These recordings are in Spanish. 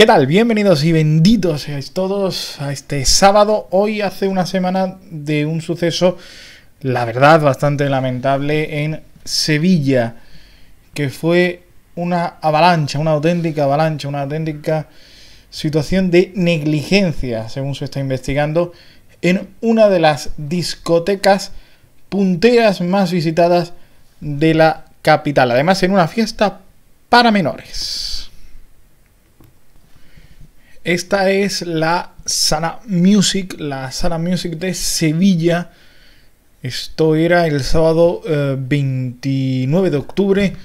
¿Qué tal? Bienvenidos y benditos seáis todos a este sábado. Hoy hace una semana de un suceso, la verdad, bastante lamentable en Sevilla, que fue una avalancha, una auténtica avalancha, una auténtica situación de negligencia, según se está investigando, en una de las discotecas punteras más visitadas de la capital. Además, en una fiesta para menores. Esta es la Sala Music, la Sala Music de Sevilla. Esto era el sábado 29 eh, de octubre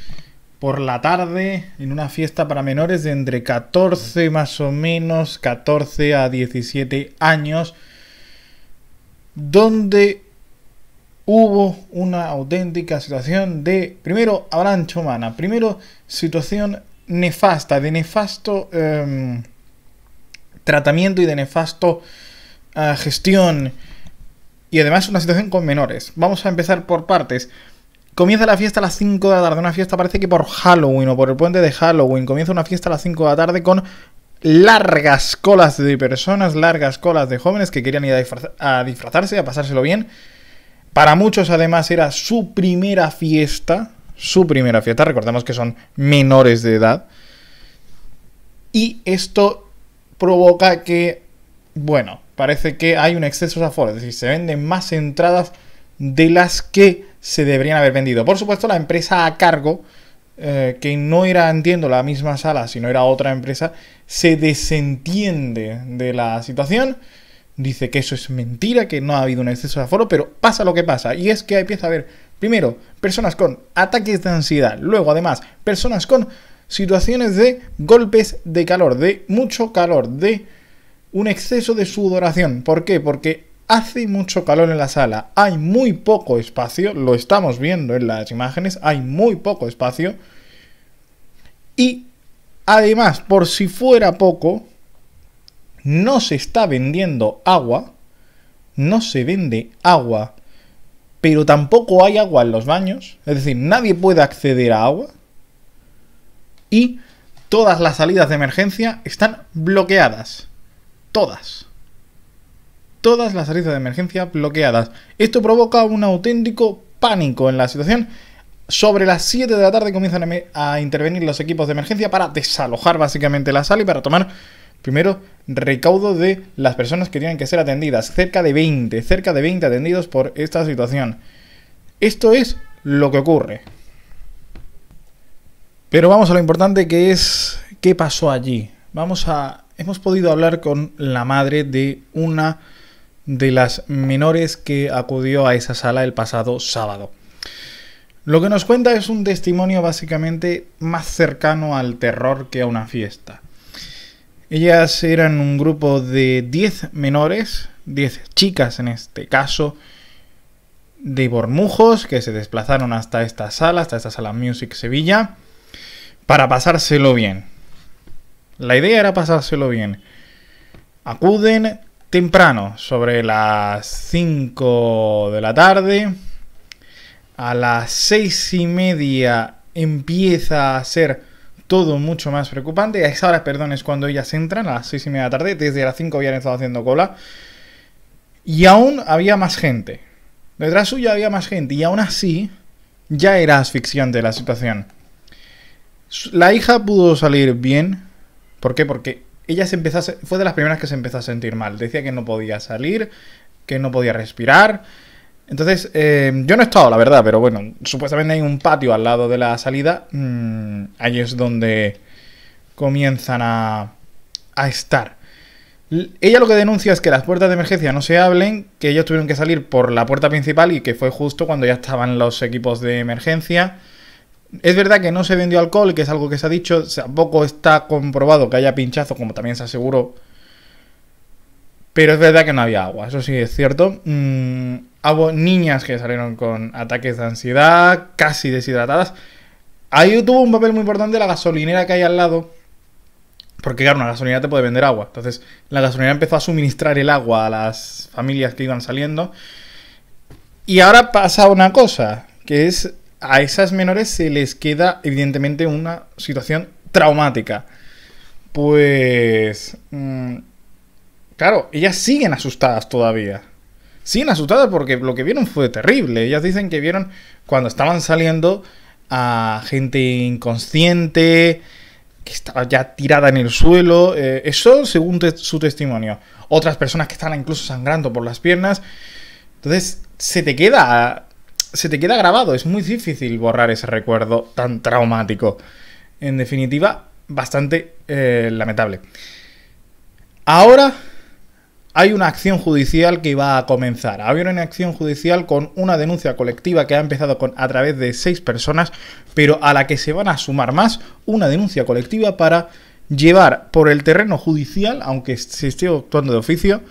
por la tarde en una fiesta para menores de entre 14 más o menos, 14 a 17 años, donde hubo una auténtica situación de, primero, abrancho humana, primero, situación nefasta, de nefasto... Em, tratamiento y de nefasto ah, gestión. Y además una situación con menores. Vamos a empezar por partes. Comienza la fiesta a las 5 de la tarde. Una fiesta parece que por Halloween o por el puente de Halloween. Comienza una fiesta a las 5 de la tarde con largas colas de personas, largas colas de jóvenes que querían ir a, a disfrazarse, a pasárselo bien. Para muchos además era su primera fiesta. Su primera fiesta. Recordemos que son menores de edad. Y esto provoca que, bueno, parece que hay un exceso de aforo, es decir, se venden más entradas de las que se deberían haber vendido. Por supuesto, la empresa a cargo, eh, que no era, entiendo, la misma sala, sino era otra empresa, se desentiende de la situación, dice que eso es mentira, que no ha habido un exceso de aforo, pero pasa lo que pasa, y es que empieza a haber, primero, personas con ataques de ansiedad, luego, además, personas con situaciones de golpes de calor, de mucho calor, de un exceso de sudoración. ¿Por qué? Porque hace mucho calor en la sala, hay muy poco espacio, lo estamos viendo en las imágenes, hay muy poco espacio. Y además, por si fuera poco, no se está vendiendo agua, no se vende agua, pero tampoco hay agua en los baños, es decir, nadie puede acceder a agua y todas las salidas de emergencia están bloqueadas. Todas. Todas las salidas de emergencia bloqueadas. Esto provoca un auténtico pánico en la situación. Sobre las 7 de la tarde comienzan a intervenir los equipos de emergencia para desalojar básicamente la sala y para tomar primero recaudo de las personas que tienen que ser atendidas. Cerca de 20, cerca de 20 atendidos por esta situación. Esto es lo que ocurre. Pero vamos a lo importante que es qué pasó allí. Vamos a hemos podido hablar con la madre de una de las menores que acudió a esa sala el pasado sábado. Lo que nos cuenta es un testimonio básicamente más cercano al terror que a una fiesta. Ellas eran un grupo de 10 menores, 10 chicas en este caso, de Bormujos, que se desplazaron hasta esta sala, hasta esta sala Music Sevilla, para pasárselo bien. La idea era pasárselo bien. Acuden temprano, sobre las 5 de la tarde. A las 6 y media empieza a ser todo mucho más preocupante. A esa hora, perdón, es cuando ellas entran, a las 6 y media de la tarde. Desde las 5 habían estado haciendo cola. Y aún había más gente. Detrás suya había más gente. Y aún así, ya era asfixiante la situación. La hija pudo salir bien. ¿Por qué? Porque ella se empezó fue de las primeras que se empezó a sentir mal. Decía que no podía salir, que no podía respirar. Entonces, eh, yo no he estado, la verdad, pero bueno, supuestamente hay un patio al lado de la salida. Allí mm, ahí es donde comienzan a, a estar. Ella lo que denuncia es que las puertas de emergencia no se hablen, que ellos tuvieron que salir por la puerta principal y que fue justo cuando ya estaban los equipos de emergencia. Es verdad que no se vendió alcohol, que es algo que se ha dicho, tampoco está comprobado que haya pinchazo, como también se aseguró. Pero es verdad que no había agua, eso sí es cierto. Mm, niñas que salieron con ataques de ansiedad, casi deshidratadas. Ahí tuvo un papel muy importante la gasolinera que hay al lado. Porque claro, una gasolinera te puede vender agua. Entonces la gasolinera empezó a suministrar el agua a las familias que iban saliendo. Y ahora pasa una cosa, que es a esas menores se les queda evidentemente una situación traumática. Pues... Mm, claro, ellas siguen asustadas todavía. Siguen asustadas porque lo que vieron fue terrible. Ellas dicen que vieron cuando estaban saliendo a gente inconsciente, que estaba ya tirada en el suelo. Eh, eso según su testimonio. Otras personas que estaban incluso sangrando por las piernas. Entonces, se te queda se te queda grabado. Es muy difícil borrar ese recuerdo tan traumático. En definitiva, bastante eh, lamentable. Ahora hay una acción judicial que va a comenzar. Había una acción judicial con una denuncia colectiva que ha empezado con, a través de seis personas, pero a la que se van a sumar más una denuncia colectiva para llevar por el terreno judicial, aunque se esté actuando de oficio,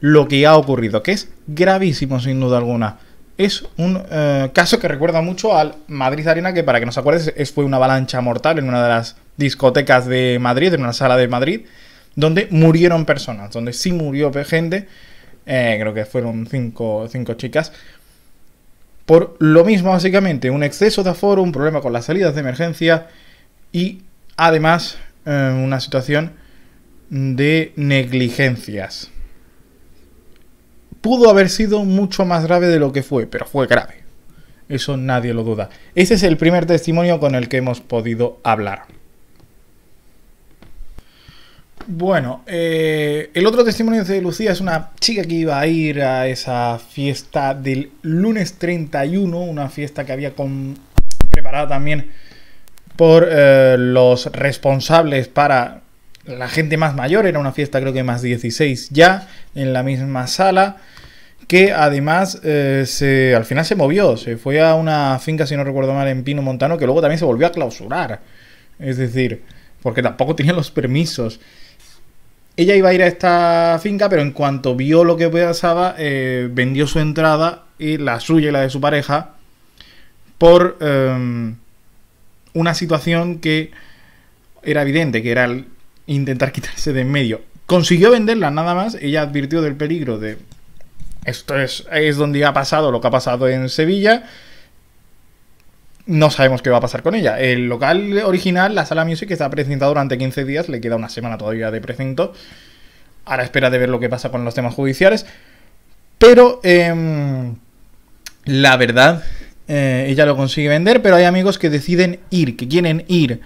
lo que ha ocurrido, que es gravísimo sin duda alguna es un eh, caso que recuerda mucho al Madrid Arena, que para que nos acuerdes fue una avalancha mortal en una de las discotecas de Madrid, en una sala de Madrid, donde murieron personas, donde sí murió gente, eh, creo que fueron cinco, chicas, por lo mismo básicamente, un exceso de aforo, un problema con las salidas de emergencia y además eh, una situación de negligencias pudo haber sido mucho más grave de lo que fue, pero fue grave. Eso nadie lo duda. Ese es el primer testimonio con el que hemos podido hablar. Bueno, eh, el otro testimonio de Lucía es una chica que iba a ir a esa fiesta del lunes 31, una fiesta que había preparado preparada también por eh, los responsables para la gente más mayor, era una fiesta creo que más 16 ya, en la misma sala que además eh, se, al final se movió, se fue a una finca, si no recuerdo mal, en Pino Montano, que luego también se volvió a clausurar. Es decir, porque tampoco tenía los permisos. Ella iba a ir a esta finca, pero en cuanto vio lo que pasaba, eh, vendió su entrada, y la suya y la de su pareja, por em, una situación que era evidente, que era el intentar quitarse de en medio. Consiguió venderla nada más, ella advirtió del peligro de esto es, es donde ha pasado lo que ha pasado en Sevilla. No sabemos qué va a pasar con ella. El local original, la sala Music, está precintada durante 15 días. Le queda una semana todavía de precinto. A la espera de ver lo que pasa con los temas judiciales. Pero em, la verdad, eh, ella lo consigue vender, pero hay amigos que deciden ir, que quieren ir.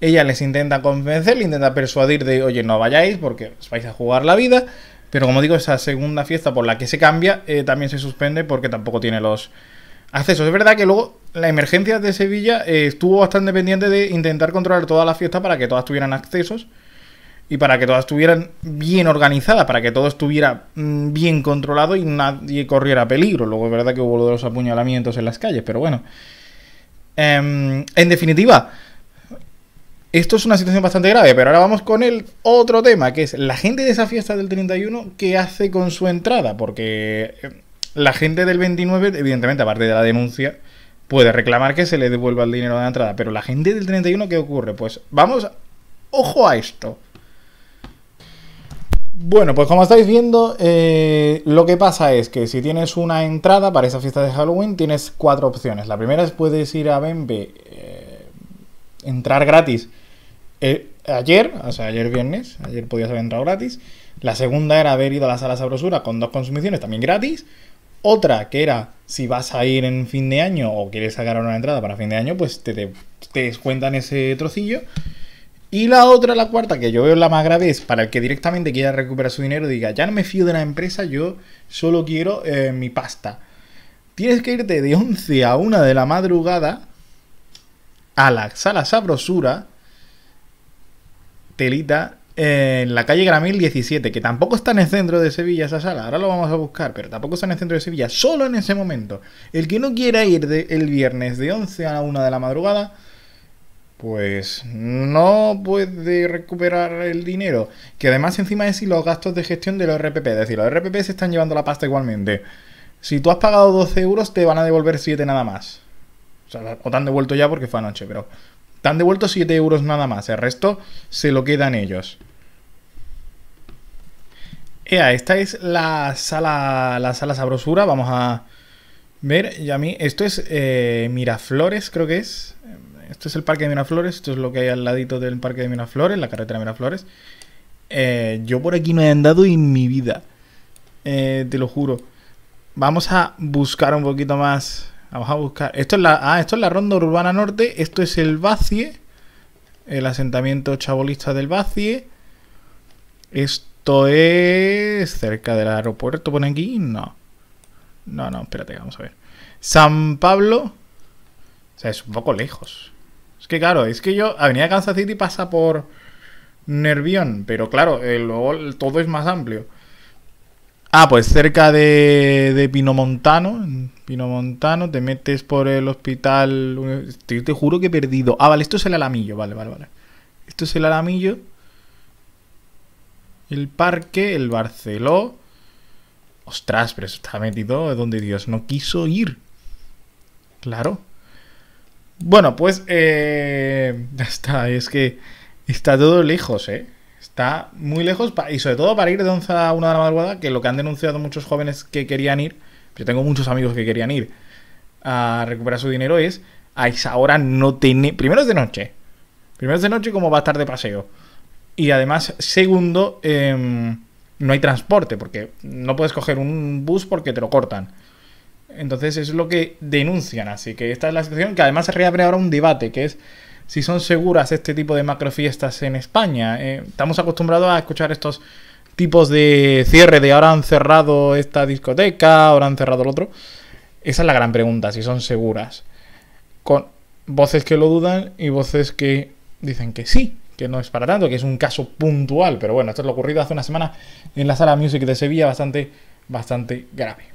Ella les intenta convencer, le intenta persuadir de, oye, no vayáis porque os vais a jugar la vida. Pero como digo, esa segunda fiesta por la que se cambia eh, también se suspende porque tampoco tiene los accesos. Es verdad que luego la emergencia de Sevilla eh, estuvo bastante pendiente de intentar controlar todas las fiestas para que todas tuvieran accesos y para que todas estuvieran bien organizadas, para que todo estuviera mm, bien controlado y nadie corriera peligro. Luego es verdad que hubo los apuñalamientos en las calles, pero bueno. Em, en definitiva, esto es una situación bastante grave, pero ahora vamos con el otro tema, que es la gente de esa fiesta del 31, ¿qué hace con su entrada? Porque eh, la gente del 29, evidentemente, aparte de la denuncia, puede reclamar que se le devuelva el dinero de la entrada. Pero la gente del 31, ¿qué ocurre? Pues vamos, ojo a esto. Bueno, pues como estáis viendo, eh, lo que pasa es que si tienes una entrada para esa fiesta de Halloween, tienes cuatro opciones. La primera es puedes ir a Bembe, eh, entrar gratis eh, ayer, o sea, ayer viernes, ayer podías haber entrado gratis. La segunda era haber ido a la sala sabrosura con dos consumiciones también gratis. Otra que era si vas a ir en fin de año o quieres sacar una entrada para fin de año, pues te, te, descuentan ese trocillo. Y la otra, la cuarta, que yo veo la más grave, es para el que directamente quiera recuperar su dinero diga, ya no me fío de la empresa, yo solo quiero eh, mi pasta. Tienes que irte de 11 a 1 de la madrugada a la sala sabrosura telita, eh, en la calle Gramil 17, que tampoco está en el centro de Sevilla esa sala, ahora lo vamos a buscar, pero tampoco está en el centro de Sevilla, solo en ese momento. El que no quiera ir el viernes de 11 a la 1 de la madrugada, pues no puede recuperar el dinero. Que además encima es si los gastos de gestión de los RPP, es decir, los RPP se están llevando la pasta igualmente. Si tú has pagado 12 euros, te van a devolver 7 nada más. O, o te han devuelto ya porque fue anoche, pero te han devuelto 7 euros nada más. El resto se lo quedan ellos. Ea, esta es la sala, la sala sabrosura. Vamos a ver. Y a mí, esto es eh, Miraflores, creo que es. Esto es el parque de Miraflores. Esto es lo que hay al ladito del parque de Miraflores, la carretera de Miraflores. Eh, yo por aquí no he andado en mi vida. Eh, te lo juro. Vamos a buscar un poquito más Vamos a buscar. Esto es la, ah, esto es la Ronda Urbana Norte. Esto es el Bacie. El asentamiento chabolista del Bacie. Esto es cerca del aeropuerto. ponen aquí? No. No, no, espérate, vamos a ver. San Pablo. O sea, es un poco lejos. Es que claro, es que yo. Avenida Kansas City pasa por Nervión. Pero claro, eh, luego todo es más amplio. Ah, pues cerca de, de Pinomontano. Pinomontano, te metes por el hospital. Te, te juro que he perdido. Ah, vale, esto es el Alamillo. Vale, vale, vale. Esto es el Alamillo. El parque, el Barceló. Ostras, pero eso está metido donde Dios no quiso ir. Claro. Bueno, pues eh, ya está. Es que está todo lejos, ¿eh? está muy lejos y sobre todo para ir de 11 a 1 de la madrugada, que lo que han denunciado muchos jóvenes que querían ir, pues yo tengo muchos amigos que querían ir a recuperar su dinero, es a esa hora no tiene... Primero es de noche. Primero es de noche como va a estar de paseo. Y además, segundo, em, no hay transporte, porque no puedes coger un bus porque te lo cortan. Entonces es lo que denuncian, así que esta es la situación que además se reabre ahora un debate, que es si son seguras este tipo de macrofiestas en España. Eh, estamos acostumbrados a escuchar estos tipos de cierre de ahora han cerrado esta discoteca, ahora han cerrado el otro. Esa es la gran pregunta, si son seguras. Con voces que lo dudan y voces que dicen que sí, que no es para tanto, que es un caso puntual. Pero bueno, esto es lo ocurrido hace una semana en la sala Music de Sevilla, bastante, bastante grave.